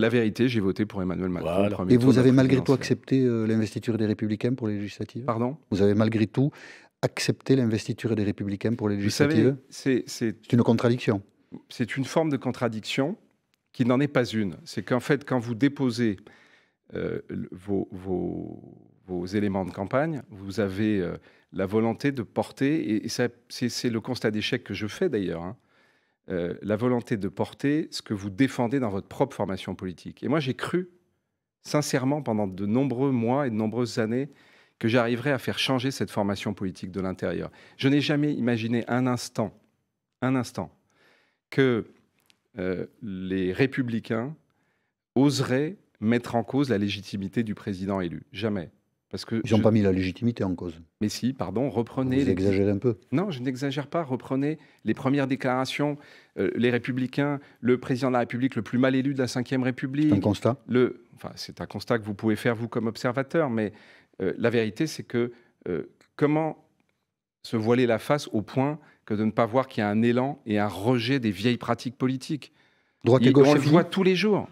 La vérité, j'ai voté pour Emmanuel Macron. Et euh, vous avez malgré tout accepté l'investiture des Républicains pour les législatives Pardon Vous avez malgré tout accepté l'investiture des Républicains pour les législatives C'est une contradiction. C'est une forme de contradiction qui n'en est pas une. C'est qu'en fait, quand vous déposez euh, vos, éléments de campagne, vous avez euh, la volonté de porter, et, c'est le constat d'échec que je fais d'ailleurs, hein, euh, la volonté de porter ce que vous défendez dans votre propre formation politique. Et moi, j'ai cru, sincèrement, pendant de nombreux mois et de nombreuses années, que j'arriverais à faire changer cette formation politique de l'intérieur. Je n'ai jamais imaginé un instant, un instant, que euh, les républicains oseraient mettre en cause la légitimité du président élu. Jamais. Ils n'ont pas mis la légitimité en cause. Mais si, pardon, reprenez. Vous exagérez un peu. Non, je n'exagère pas. Reprenez les premières déclarations. Euh, les Républicains, le président de la République le plus mal élu de la Ve République. C'est un constat. Le... Enfin, c'est un constat que vous pouvez faire, vous, comme observateur. Mais euh, la vérité, c'est que euh, comment se voiler la face au point que de ne pas voir qu'il y a un élan et un rejet des vieilles pratiques politiques Droite et, gauche. On le voit tous les jours.